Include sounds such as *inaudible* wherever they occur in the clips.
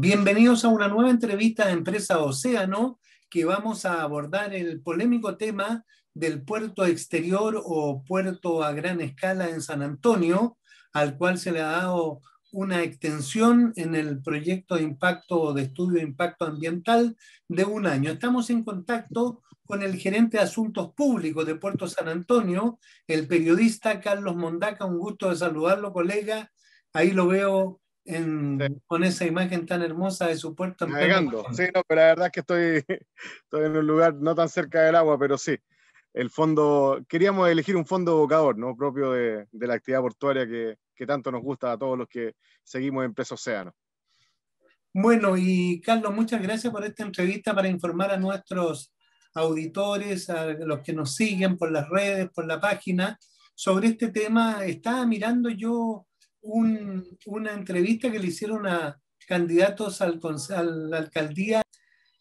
Bienvenidos a una nueva entrevista de Empresa Océano, que vamos a abordar el polémico tema del puerto exterior o puerto a gran escala en San Antonio, al cual se le ha dado una extensión en el proyecto de impacto de estudio de impacto ambiental de un año. Estamos en contacto con el gerente de asuntos públicos de Puerto San Antonio, el periodista Carlos Mondaca. Un gusto de saludarlo, colega. Ahí lo veo con esa imagen tan hermosa de su puerto. sí, no, pero la verdad es que *laughs* estoy, en un lugar no tan cerca del agua, pero sí. El fondo, queríamos elegir un fondo evocador, ¿no? Propio de, la actividad portuaria que, que, tanto nos gusta a todos los que seguimos en PESO Océano. Bueno, y Carlos, muchas gracias por esta entrevista para informar a nuestros auditores, a los que nos siguen por las redes, por la página, sobre este tema. Estaba mirando yo una entrevista que le hicieron a candidatos al, a la alcaldía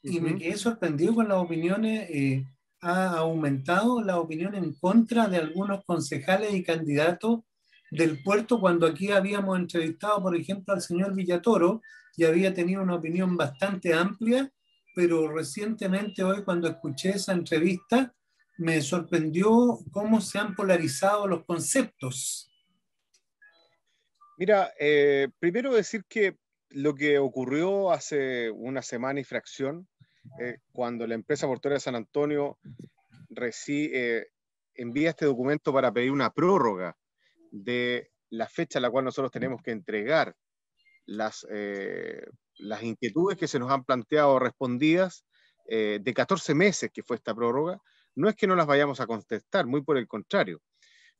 y me quedé sorprendido con las opiniones. Eh, ha aumentado la opinión en contra de algunos concejales y candidatos del puerto cuando aquí habíamos entrevistado, por ejemplo, al señor Villatoro y había tenido una opinión bastante amplia, pero recientemente hoy cuando escuché esa entrevista me sorprendió cómo se han polarizado los conceptos Mira, eh, primero decir que lo que ocurrió hace una semana y fracción, eh, cuando la empresa portuaria de San Antonio eh, envía este documento para pedir una prórroga de la fecha a la cual nosotros tenemos que entregar las, las inquietudes que se nos han planteado respondidas de 14 meses que fue esta prórroga, no es que no las vayamos a contestar, muy por el contrario.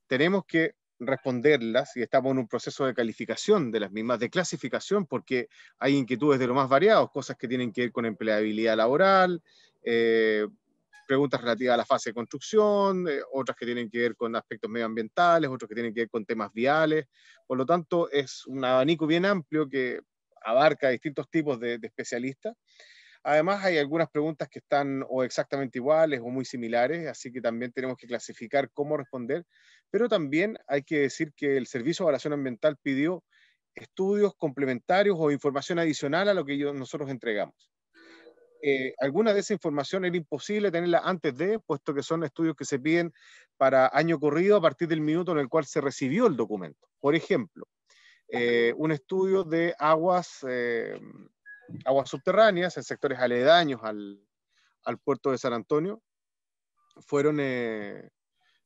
Tenemos que responderlas y estamos en un proceso de calificación de las mismas, de clasificación, porque hay inquietudes de lo más variados, cosas que tienen que ver con empleabilidad laboral, eh, preguntas relativas a la fase de construcción, eh, otras que tienen que ver con aspectos medioambientales, otros que tienen que ver con temas viales. Por lo tanto, es un abanico bien amplio que abarca distintos tipos de especialistas Además, hay algunas preguntas que están o exactamente iguales o muy similares, así que también tenemos que clasificar cómo responder. Pero también hay que decir que el Servicio de Evaluación Ambiental pidió estudios complementarios o información adicional a lo que nosotros entregamos. Eh, alguna de esa información era imposible tenerla antes de, puesto que son estudios que se piden para año corrido a partir del minuto en el cual se recibió el documento. Por ejemplo, eh, un estudio de aguas eh, aguas subterráneas en sectores aledaños al, al puerto de San Antonio, fueron, eh,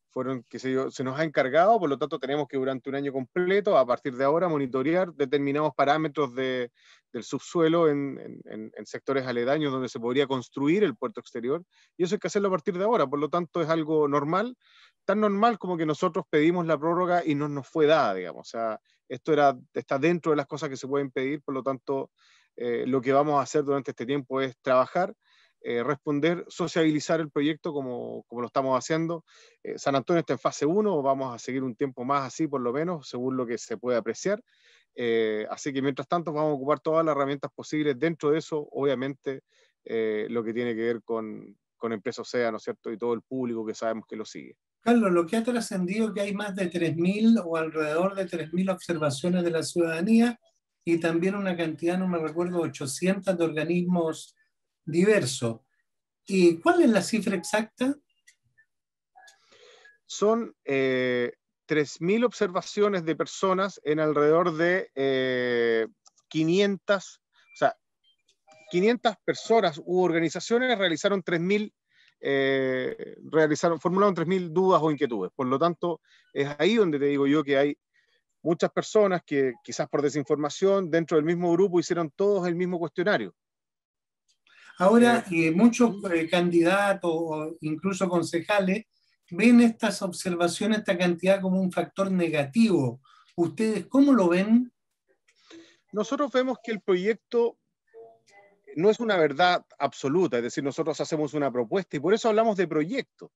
fueron que se, se, nos ha encargado, por lo tanto tenemos que durante un año completo, a partir de ahora, monitorear determinados parámetros de, del subsuelo en, en, sectores aledaños donde se podría construir el puerto exterior, y eso hay que hacerlo a partir de ahora, por lo tanto es algo normal, tan normal como que nosotros pedimos la prórroga y no nos fue dada, digamos, o sea, esto era, está dentro de las cosas que se pueden pedir, por lo tanto eh, lo que vamos a hacer durante este tiempo es trabajar, eh, responder, sociabilizar el proyecto como, como lo estamos haciendo. Eh, San Antonio está en fase 1, vamos a seguir un tiempo más así por lo menos, según lo que se puede apreciar. así que mientras tanto vamos a ocupar todas las herramientas posibles. Dentro de eso, obviamente, lo que tiene que ver con, con Empresa sea ¿no es cierto? Y todo el público que sabemos que lo sigue. Carlos, lo que ha trascendido que hay más de 3.000 o alrededor de 3.000 observaciones de la ciudadanía y también una cantidad, no me recuerdo, 800 de organismos diversos. ¿Y cuál es la cifra exacta? Son 3.000 eh, observaciones de personas en alrededor de 500, eh, o sea, 500 personas u organizaciones realizaron 3.000 eh, realizaron, formularon 3.000 dudas o inquietudes. Por lo tanto, es ahí donde te digo yo que hay muchas personas que quizás por desinformación dentro del mismo grupo hicieron todos el mismo cuestionario. Ahora, eh, eh, muchos eh, candidatos incluso concejales ven estas observaciones, esta cantidad como un factor negativo. ¿Ustedes cómo lo ven? Nosotros vemos que el proyecto no es una verdad absoluta, es decir, nosotros hacemos una propuesta y por eso hablamos de proyecto.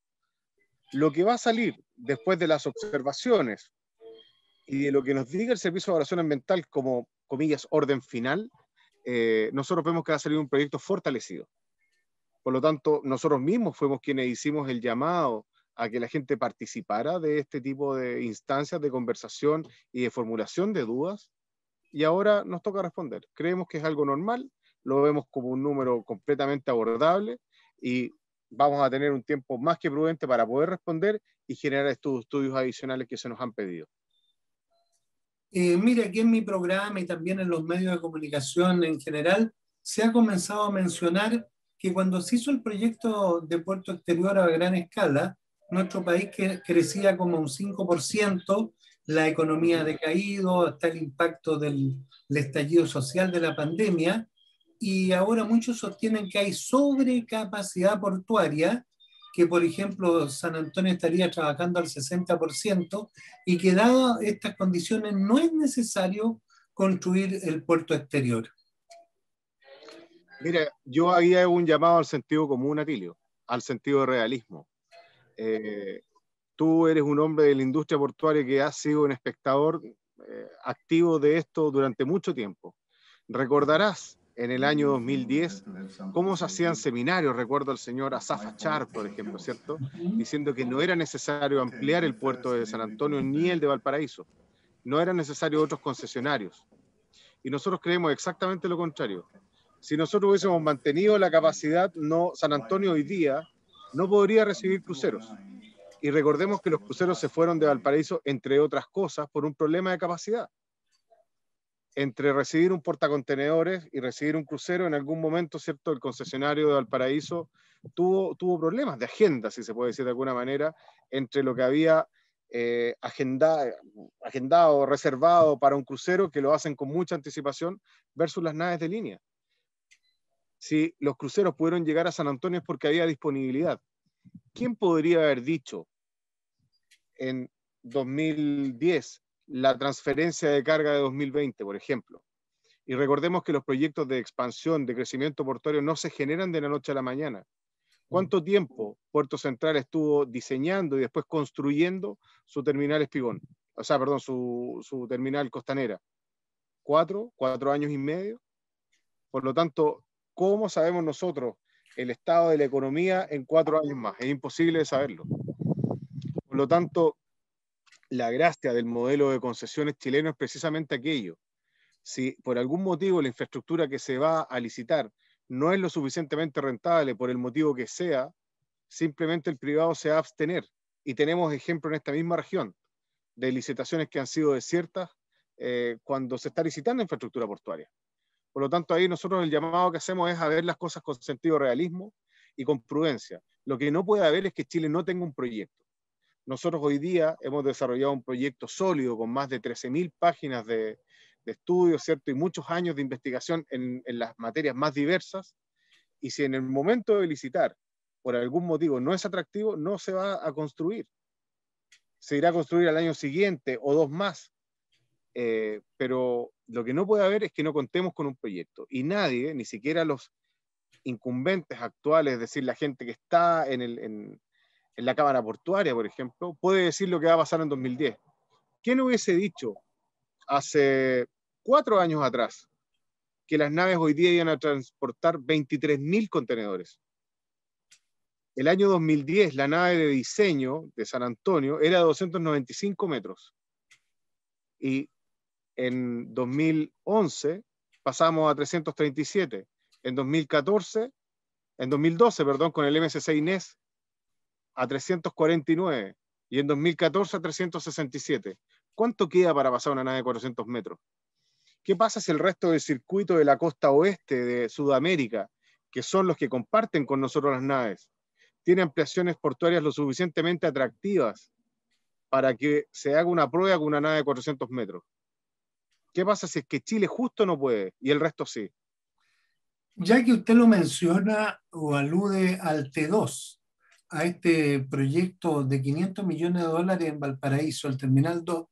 Lo que va a salir después de las observaciones y de lo que nos diga el Servicio de Evaluación Ambiental como, comillas, orden final, eh, nosotros vemos que ha a un proyecto fortalecido. Por lo tanto, nosotros mismos fuimos quienes hicimos el llamado a que la gente participara de este tipo de instancias de conversación y de formulación de dudas. Y ahora nos toca responder. Creemos que es algo normal, lo vemos como un número completamente abordable y vamos a tener un tiempo más que prudente para poder responder y generar estos estudios adicionales que se nos han pedido. Mira, eh, mire, aquí en mi programa y también en los medios de comunicación en general, se ha comenzado a mencionar que cuando se hizo el proyecto de puerto exterior a gran escala, nuestro país que crecía como un 5%, la economía ha decaído, está el impacto del estallido social de la pandemia, y ahora muchos sostienen que hay sobrecapacidad portuaria que, por ejemplo, San Antonio estaría trabajando al 60% y que, dadas estas condiciones, no es necesario construir el puerto exterior. Mira, yo había un llamado al sentido común, Atilio, al sentido de realismo. Eh, tú eres un hombre de la industria portuaria que ha sido un espectador eh, activo de esto durante mucho tiempo. Recordarás en el año 2010, cómo se hacían seminarios, recuerdo al señor Azafa Char, por ejemplo, ¿cierto? Diciendo que no era necesario ampliar el puerto de San Antonio ni el de Valparaíso, no eran necesarios otros concesionarios. Y nosotros creemos exactamente lo contrario. Si nosotros hubiésemos mantenido la capacidad, no, San Antonio hoy día no podría recibir cruceros. Y recordemos que los cruceros se fueron de Valparaíso, entre otras cosas, por un problema de capacidad entre recibir un portacontenedores y recibir un crucero, en algún momento, ¿cierto? El concesionario de Valparaíso tuvo, tuvo problemas de agenda, si se puede decir de alguna manera, entre lo que había eh, agenda, agendado, reservado para un crucero, que lo hacen con mucha anticipación, versus las naves de línea. Si los cruceros pudieron llegar a San Antonio es porque había disponibilidad. ¿Quién podría haber dicho en 2010 la transferencia de carga de 2020, por ejemplo. Y recordemos que los proyectos de expansión, de crecimiento portuario, no se generan de la noche a la mañana. ¿Cuánto tiempo Puerto Central estuvo diseñando y después construyendo su terminal Espigón? O sea, perdón, su, terminal costanera. ¿Cuatro? ¿Cuatro años y medio? Por lo tanto, ¿cómo sabemos nosotros el estado de la economía en cuatro años más? Es imposible saberlo. Por lo tanto, la gracia del modelo de concesiones chileno es precisamente aquello. Si por algún motivo la infraestructura que se va a licitar no es lo suficientemente rentable por el motivo que sea, simplemente el privado se va a abstener. Y tenemos ejemplo en esta misma región de licitaciones que han sido desiertas eh, cuando se está licitando infraestructura portuaria. Por lo tanto, ahí nosotros el llamado que hacemos es a ver las cosas con sentido realismo y con prudencia. Lo que no puede haber es que Chile no tenga un proyecto. Nosotros hoy día hemos desarrollado un proyecto sólido con más de 13.000 páginas de, estudios, ¿cierto? Y muchos años de investigación en, las materias más diversas. Y si en el momento de licitar, por algún motivo, no es atractivo, no se va a construir. Se irá a construir al año siguiente o dos más. Eh, pero lo que no puede haber es que no contemos con un proyecto. Y nadie, ni siquiera los incumbentes actuales, es decir, la gente que está en, el, en la Cámara Portuaria, por ejemplo, puede decir lo que va a pasar en 2010. ¿Quién hubiese dicho hace cuatro años atrás que las naves hoy día iban a transportar 23.000 contenedores? El año 2010, la nave de diseño de San Antonio era de 295 metros. Y en 2011 pasamos a 337. En 2014, en 2012, perdón, con el MSC Inés, a 349 y en 2014 a 367. ¿Cuánto queda para pasar una nave de 400 metros? ¿Qué pasa si el resto del circuito de la costa oeste de Sudamérica, que son los que comparten con nosotros las naves, tiene ampliaciones portuarias lo suficientemente atractivas para que se haga una prueba con una nave de 400 metros? ¿Qué pasa si es que Chile justo no puede y el resto sí? Ya que usted lo menciona o alude al T2, a este proyecto de 500 millones de dólares en Valparaíso, el Terminal 2,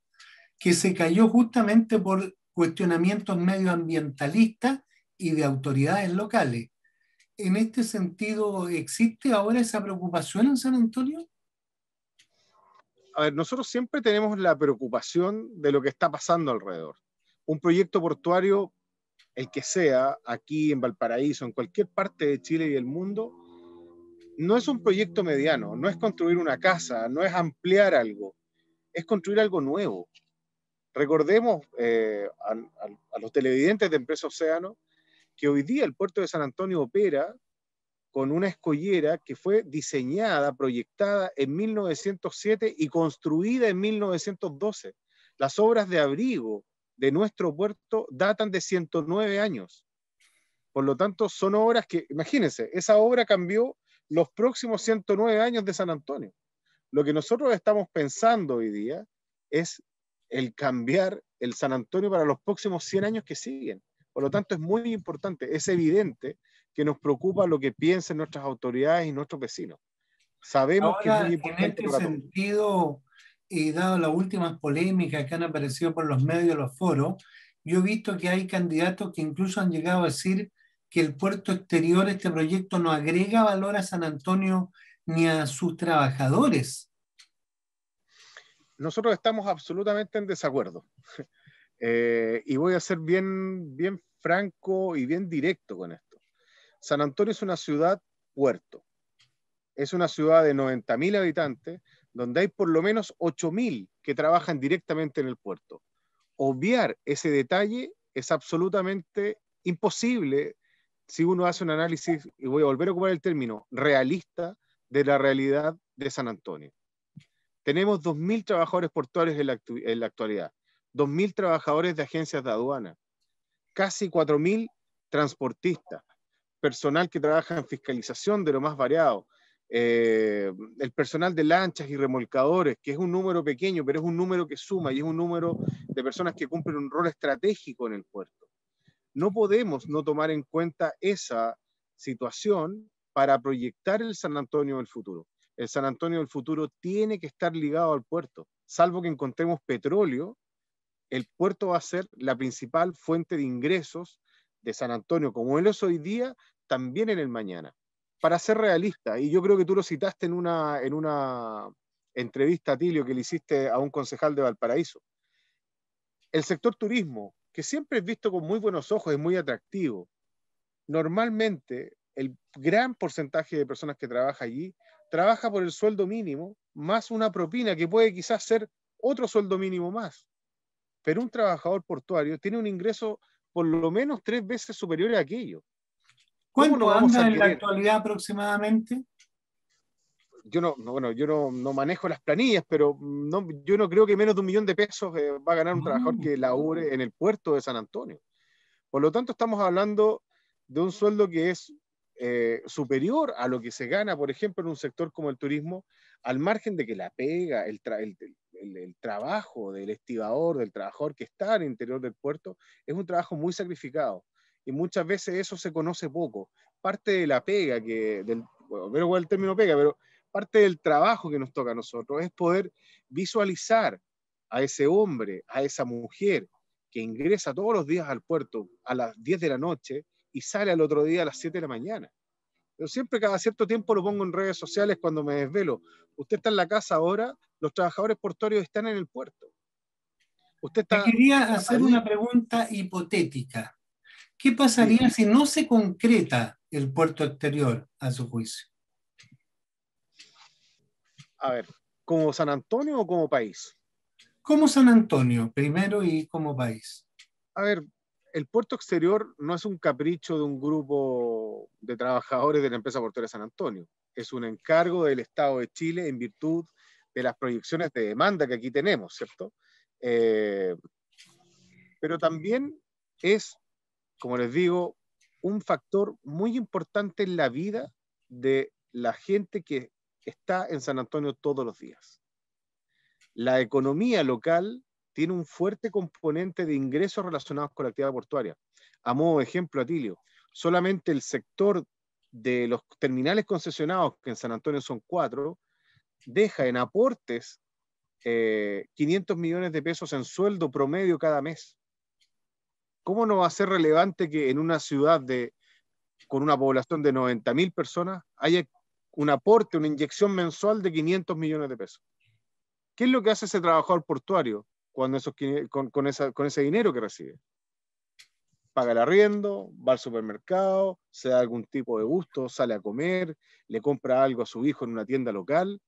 que se cayó justamente por cuestionamientos medioambientalistas y de autoridades locales. En este sentido, ¿existe ahora esa preocupación en San Antonio? A ver, nosotros siempre tenemos la preocupación de lo que está pasando alrededor. Un proyecto portuario, el que sea, aquí en Valparaíso, en cualquier parte de Chile y del mundo, no es un proyecto mediano, no es construir una casa, no es ampliar algo, es construir algo nuevo. Recordemos eh, a, los televidentes de Empresa Océano que hoy día el puerto de San Antonio opera con una escollera que fue diseñada, proyectada en 1907 y construida en 1912. Las obras de abrigo de nuestro puerto datan de 109 años. Por lo tanto, son obras que, imagínense, esa obra cambió los próximos 109 años de San Antonio. Lo que nosotros estamos pensando hoy día es el cambiar el San Antonio para los próximos 100 años que siguen. Por lo tanto, es muy importante, es evidente que nos preocupa lo que piensen nuestras autoridades y nuestros vecinos. Sabemos que es muy importante. En este sentido, y dado las últimas polémicas que han aparecido por los medios, los foros, yo he visto que hay candidatos que incluso han llegado a decir que el puerto exterior, este proyecto, no agrega valor a San Antonio ni a sus trabajadores. Nosotros estamos absolutamente en desacuerdo. *laughs* Eh, y voy a ser bien, bien franco y bien directo con esto. San Antonio es una ciudad puerto. Es una ciudad de 90.000 habitantes, donde hay por lo menos 8.000 que trabajan directamente en el puerto. Obviar ese detalle es absolutamente imposible si uno hace un análisis, y voy a volver a ocupar el término, realista de la realidad de San Antonio. Tenemos 2.000 trabajadores portuarios en la, actualidad, 2.000 trabajadores de agencias de aduana, casi 4.000 transportistas, personal que trabaja en fiscalización de lo más variado, eh, el personal de lanchas y remolcadores, que es un número pequeño, pero es un número que suma y es un número de personas que cumplen un rol estratégico en el puerto no podemos no tomar en cuenta esa situación para proyectar el San Antonio del futuro. El San Antonio del futuro tiene que estar ligado al puerto. Salvo que encontremos petróleo, el puerto va a ser la principal fuente de ingresos de San Antonio, como él es hoy día, también en el mañana. Para ser realista, y yo creo que tú lo citaste en una, en una entrevista, Tilio, que le hiciste a un concejal de Valparaíso, el sector turismo que siempre es visto con muy buenos ojos, es muy atractivo. Normalmente, el gran porcentaje de personas que trabaja allí trabaja por el sueldo mínimo más una propina que puede quizás ser otro sueldo mínimo más. Pero un trabajador portuario tiene un ingreso por lo menos tres veces superior a aquello. ¿Cuánto anda en la actualidad aproximadamente? yo no, bueno, yo no, no, manejo las planillas, pero no, yo no creo que menos de un millón de pesos eh, va a ganar un trabajador que labure en el puerto de San Antonio. Por lo tanto, estamos hablando de un sueldo que es eh, superior a lo que se gana, por ejemplo, en un sector como el turismo, al margen de que la pega, el, el, trabajo del estibador, del trabajador que está al interior del puerto, es un trabajo muy sacrificado. Y muchas veces eso se conoce poco. Parte de la pega, que, del, bueno, pero el término pega, pero parte del trabajo que nos toca a nosotros es poder visualizar a ese hombre, a esa mujer que ingresa todos los días al puerto a las 10 de la noche y sale al otro día a las 7 de la mañana. Yo siempre cada cierto tiempo lo pongo en redes sociales cuando me desvelo. Usted está en la casa ahora, los trabajadores portuarios están en el puerto. Usted está... Quería hacer una pregunta hipotética. ¿Qué pasaría si no se concreta el puerto exterior a su juicio? a ver, ¿como San Antonio o como país? Como San Antonio, primero y como país. A ver, el puerto exterior no es un capricho de un grupo de trabajadores de la empresa portuaria San Antonio. Es un encargo del Estado de Chile en virtud de las proyecciones de demanda que aquí tenemos, ¿cierto? Eh, pero también es, como les digo, un factor muy importante en la vida de la gente que está en San Antonio todos los días. La economía local tiene un fuerte componente de ingresos relacionados con la actividad portuaria. A modo de ejemplo, Atilio, solamente el sector de los terminales concesionados, que en San Antonio son cuatro, deja en aportes 500 eh, millones de pesos en sueldo promedio cada mes. ¿Cómo no va a ser relevante que en una ciudad de, con una población de 90.000 personas haya un aporte, una inyección mensual de 500 millones de pesos. ¿Qué es lo que hace ese trabajador portuario cuando esos, con, ese dinero que recibe? Paga el arriendo, va al supermercado, se da algún tipo de gusto, sale a comer, le compra algo a su hijo en una tienda local.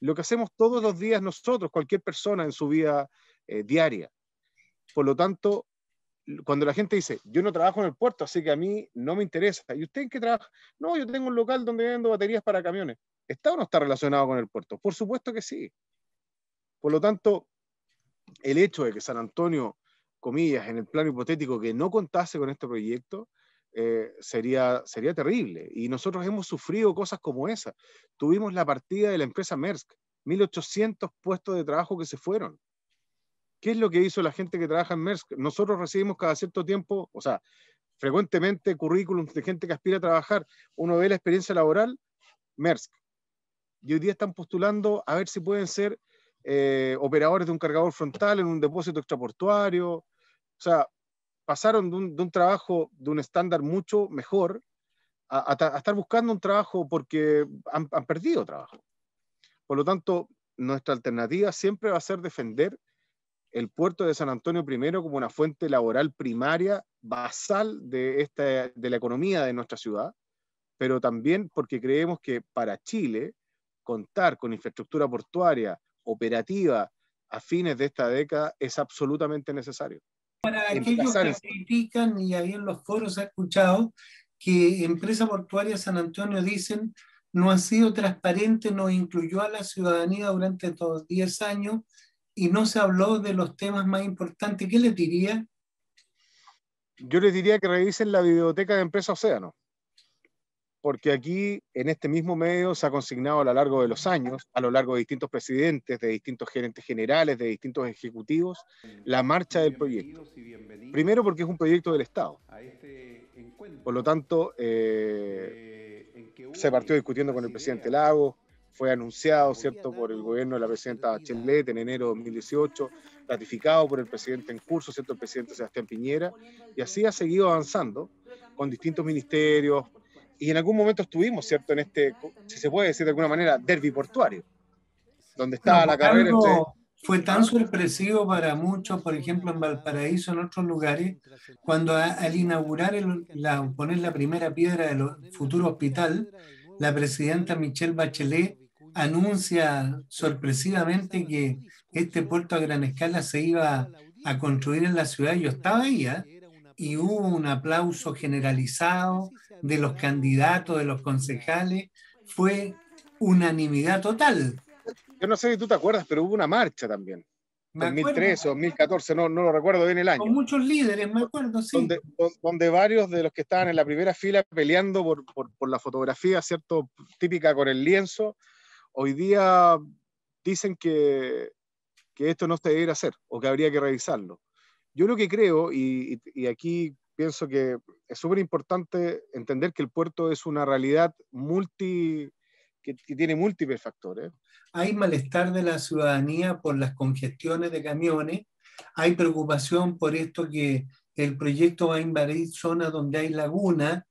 Lo que hacemos todos los días nosotros, cualquier persona en su vida eh, diaria. Por lo tanto, cuando la gente dice, yo no trabajo en el puerto, así que a mí no me interesa. ¿Y usted en qué trabaja? No, yo tengo un local donde vendo baterías para camiones. ¿Está o no está relacionado con el puerto? Por supuesto que sí. Por lo tanto, el hecho de que San Antonio, comillas, en el plano hipotético, que no contase con este proyecto, eh, sería, sería terrible. Y nosotros hemos sufrido cosas como esa. Tuvimos la partida de la empresa merck 1.800 puestos de trabajo que se fueron. ¿Qué es lo que hizo la gente que trabaja en MERSC? Nosotros recibimos cada cierto tiempo, o sea, frecuentemente currículums de gente que aspira a trabajar. Uno ve la experiencia laboral, MERSC. Y hoy día están postulando a ver si pueden ser eh, operadores de un cargador frontal en un depósito extraportuario. O sea, pasaron de un, trabajo de un estándar mucho mejor a, estar buscando un trabajo porque han, han, perdido trabajo. Por lo tanto, nuestra alternativa siempre va a ser defender el puerto de San Antonio primero como una fuente laboral primaria, basal de, esta, de la economía de nuestra ciudad, pero también porque creemos que para Chile contar con infraestructura portuaria operativa a fines de esta década es absolutamente necesario. Para aquellos que critican, y ahí en los foros ha escuchado, que Empresa Portuaria San Antonio dicen no ha sido transparente, no incluyó a la ciudadanía durante estos 10 años y no se habló de los temas más importantes. ¿Qué les diría? Yo les diría que revisen la biblioteca de Empresa Océano, porque aquí, en este mismo medio, se ha consignado a lo largo de los años, a lo largo de distintos presidentes, de distintos gerentes generales, de distintos ejecutivos, la marcha del proyecto. Primero porque es un proyecto del Estado. Por lo tanto, eh, se partió discutiendo con el presidente Lago, fue anunciado, ¿cierto?, por el gobierno de la presidenta Bachelet en enero de 2018, ratificado por el presidente en curso, ¿cierto?, el presidente Sebastián Piñera, y así ha seguido avanzando con distintos ministerios, y en algún momento estuvimos, ¿cierto?, en este, si se puede decir de alguna manera, derby portuario, donde estaba la carrera Fue tan sorpresivo para muchos, por ejemplo, en Valparaíso, en otros lugares, cuando al inaugurar, la, poner la primera piedra del futuro hospital, la presidenta Michelle Bachelet anuncia sorpresivamente que este puerto a gran escala se iba a construir en la ciudad. Yo estaba ahí ¿ah? y hubo un aplauso generalizado de los candidatos, de los concejales. Fue unanimidad total. Yo no sé si tú te acuerdas, pero hubo una marcha también. Me 2013 o 2014, no, no lo recuerdo bien el año. Con muchos líderes, me acuerdo, sí. Donde, varios de los que estaban en la primera fila peleando por, por, por la fotografía, ¿cierto? Típica con el lienzo, Hoy día dicen que, que esto no se debería hacer o que habría que revisarlo. Yo lo que creo, y, y aquí pienso que es súper importante entender que el puerto es una realidad multi, que, que, tiene múltiples factores. Hay malestar de la ciudadanía por las congestiones de camiones, hay preocupación por esto que el proyecto va a invadir zonas donde hay lagunas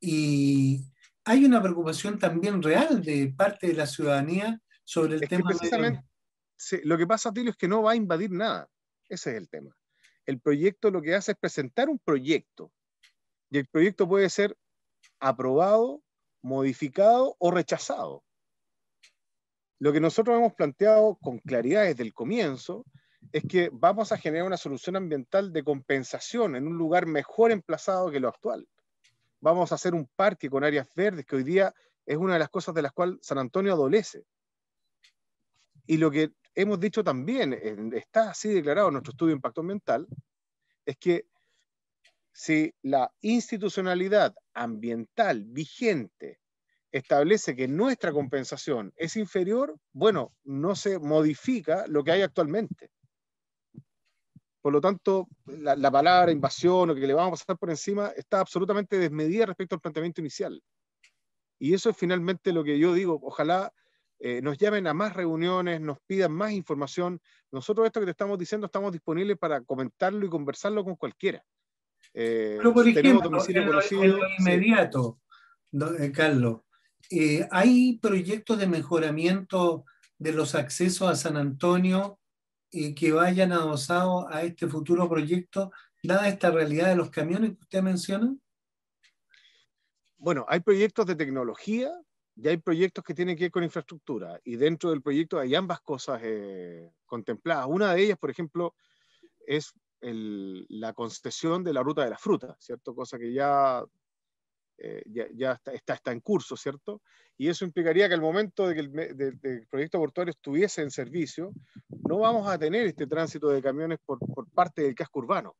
y hay una preocupación también real de parte de la ciudadanía sobre el tema. Que precisamente, lo que pasa, Tilo, es que no va a invadir nada. Ese es el tema. El proyecto lo que hace es presentar un proyecto. Y el proyecto puede ser aprobado, modificado o rechazado. Lo que nosotros hemos planteado con claridad desde el comienzo es que vamos a generar una solución ambiental de compensación en un lugar mejor emplazado que lo actual vamos a hacer un parque con áreas verdes, que hoy día es una de las cosas de las cuales San Antonio adolece. Y lo que hemos dicho también, está así declarado en nuestro estudio de impacto ambiental, es que si la institucionalidad ambiental vigente establece que nuestra compensación es inferior, bueno, no se modifica lo que hay actualmente. Por lo tanto, la, palabra invasión o que le vamos a pasar por encima está absolutamente desmedida respecto al planteamiento inicial. Y eso es finalmente lo que yo digo. Ojalá eh, nos llamen a más reuniones, nos pidan más información. Nosotros esto que te estamos diciendo estamos disponibles para comentarlo y conversarlo con cualquiera. Eh, Pero por ejemplo, en lo, inmediato, eh, Carlos, ¿hay proyectos de mejoramiento de los accesos a San Antonio y que vayan adosados a este futuro proyecto, dada esta realidad de los camiones que usted menciona? Bueno, hay proyectos de tecnología y hay proyectos que tienen que ver con infraestructura. Y dentro del proyecto hay ambas cosas eh, contempladas. Una de ellas, por ejemplo, es la concesión de la ruta de la fruta, ¿cierto? Cosa que ya eh, ya, está, está, en curso, ¿cierto? Y eso implicaría que al momento de que el, de, proyecto portuario estuviese en servicio, no vamos a tener este tránsito de camiones por, parte del casco urbano.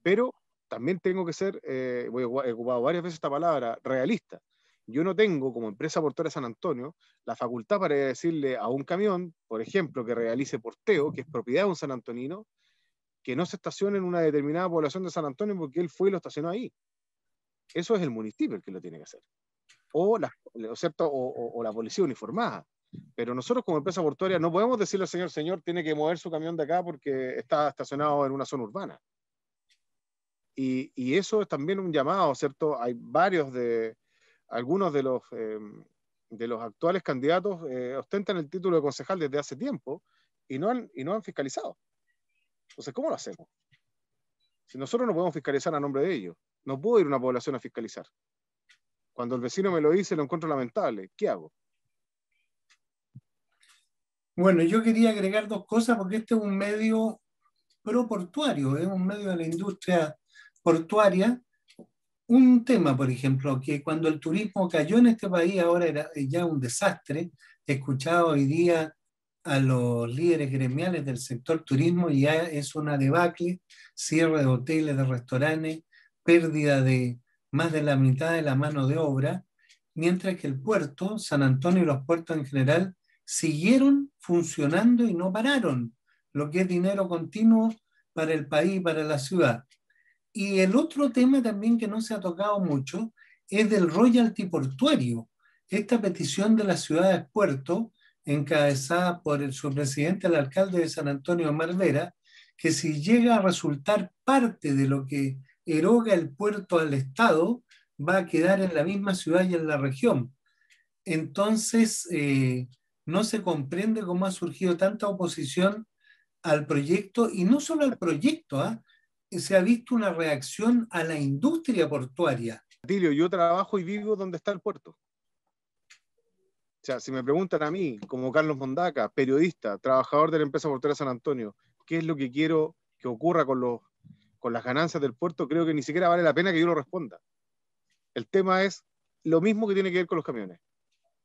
Pero también tengo que ser, eh, he ocupado varias veces esta palabra, realista. Yo no tengo como empresa portuaria San Antonio la facultad para decirle a un camión, por ejemplo, que realice porteo, que es propiedad de un san antonino, que no se estacione en una determinada población de San Antonio porque él fue y lo estacionó ahí. Eso es el municipio el que lo tiene que hacer. O la, O, la policía uniformada. Pero nosotros como empresa portuaria no podemos decirle al señor, señor, tiene que mover su camión de acá porque está estacionado en una zona urbana. Y, y eso es también un llamado, ¿cierto? Hay varios de, algunos de los, eh, de los actuales candidatos eh, ostentan el título de concejal desde hace tiempo y no y no han fiscalizado. Entonces, ¿cómo lo hacemos? Si nosotros no podemos fiscalizar a nombre de ellos. No puedo ir a una población a fiscalizar. Cuando el vecino me lo dice, lo encuentro lamentable. ¿Qué hago? Bueno, yo quería agregar dos cosas porque este es un medio proportuario, es un medio de la industria portuaria. Un tema, por ejemplo, que cuando el turismo cayó en este país, ahora era ya un desastre. escuchado hoy día a los líderes gremiales del sector turismo y ya es una debacle, cierre de hoteles, de restaurantes, pérdida de más de la mitad de la mano de obra, mientras que el puerto, San Antonio y los puertos en general, siguieron funcionando y no pararon, lo que es dinero continuo para el país, para la ciudad. Y el otro tema también que no se ha tocado mucho es del royalty portuario. Esta petición de la ciudad de puerto, encabezada por el, subpresidente, presidente, el alcalde de San Antonio Marvera, que si llega a resultar parte de lo que eroga el puerto al Estado, va a quedar en la misma ciudad y en la región. Entonces, eh, no se comprende cómo ha surgido tanta oposición al proyecto, y no solo al proyecto, ¿ah? se ha visto una reacción a la industria portuaria. yo trabajo y vivo donde está el puerto. O sea, si me preguntan a mí, como Carlos Mondaca, periodista, trabajador de la empresa portuaria San Antonio, qué es lo que quiero que ocurra con los con las ganancias del puerto, creo que ni siquiera vale la pena que yo lo responda. El tema es lo mismo que tiene que ver con los camiones.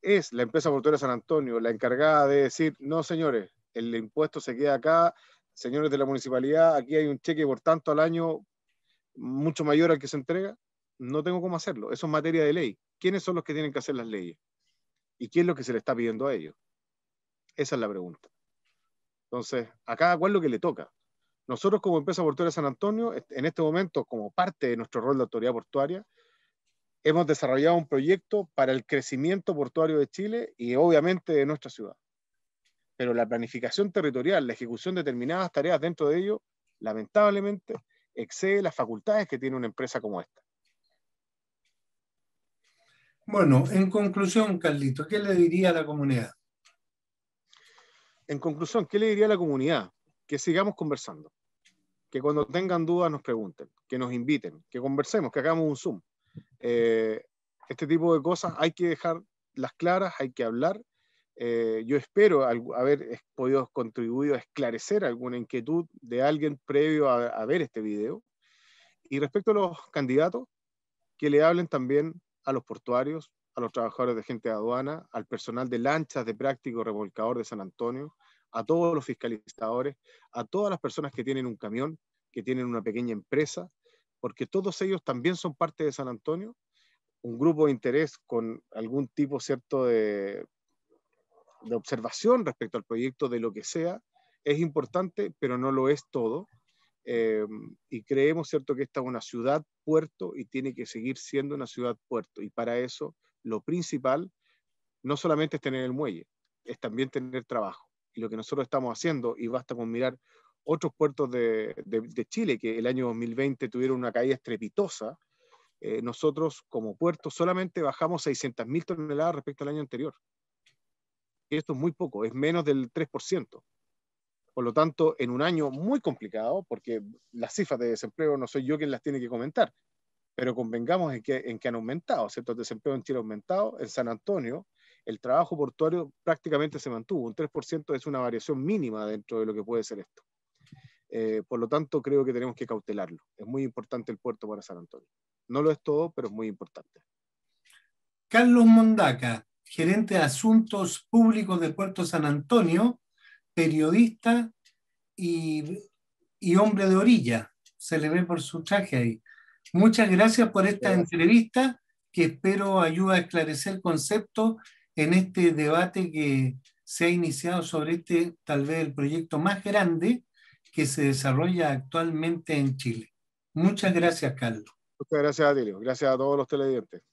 Es la empresa portuaria San Antonio la encargada de decir, no señores, el impuesto se queda acá, señores de la municipalidad, aquí hay un cheque por tanto al año mucho mayor al que se entrega. No tengo cómo hacerlo. Eso es materia de ley. ¿Quiénes son los que tienen que hacer las leyes? ¿Y qué es lo que se le está pidiendo a ellos? Esa es la pregunta. Entonces, a cada cual lo que le toca. Nosotros como empresa portuaria San Antonio, en este momento, como parte de nuestro rol de autoridad portuaria, hemos desarrollado un proyecto para el crecimiento portuario de Chile y obviamente de nuestra ciudad. Pero la planificación territorial, la ejecución de determinadas tareas dentro de ello, lamentablemente, excede las facultades que tiene una empresa como esta. Bueno, en conclusión, Carlito, ¿qué le diría a la comunidad? En conclusión, ¿qué le diría a la comunidad? que sigamos conversando, que cuando tengan dudas nos pregunten, que nos inviten, que conversemos, que hagamos un Zoom. Eh, este tipo de cosas hay que dejar las claras, hay que hablar. Eh, yo espero haber podido contribuir a esclarecer alguna inquietud de alguien previo a, ver este video. Y respecto a los candidatos, que le hablen también a los portuarios, a los trabajadores de gente de aduana, al personal de lanchas de práctico revolcador de San Antonio, a todos los fiscalizadores, a todas las personas que tienen un camión, que tienen una pequeña empresa, porque todos ellos también son parte de San Antonio, un grupo de interés con algún tipo, ¿cierto?, de, de observación respecto al proyecto, de lo que sea, es importante, pero no lo es todo. Eh, y creemos, ¿cierto?, que esta es una ciudad puerto y tiene que seguir siendo una ciudad puerto. Y para eso, lo principal no solamente es tener el muelle, es también tener trabajo y lo que nosotros estamos haciendo, y basta con mirar otros puertos de, Chile que el año 2020 tuvieron una caída estrepitosa, eh, nosotros como puerto solamente bajamos 600.000 toneladas respecto al año anterior. Y esto es muy poco, es menos del 3%. Por lo tanto, en un año muy complicado, porque las cifras de desempleo no soy yo quien las tiene que comentar, pero convengamos en que, en que han aumentado, ¿cierto? El desempleo en Chile ha aumentado, en San Antonio el trabajo portuario prácticamente se mantuvo. Un 3% es una variación mínima dentro de lo que puede ser esto. Eh, por lo tanto, creo que tenemos que cautelarlo. Es muy importante el puerto para San Antonio. No lo es todo, pero es muy importante. Carlos Mondaca, gerente de Asuntos Públicos de Puerto San Antonio, periodista y, hombre de orilla. Se le ve por su traje ahí. Muchas gracias por esta entrevista que espero ayuda a esclarecer conceptos en este debate que se ha iniciado sobre este, tal vez el proyecto más grande que se desarrolla actualmente en Chile. Muchas gracias, Carlos. Muchas gracias, Adilio. Gracias a todos los televidentes.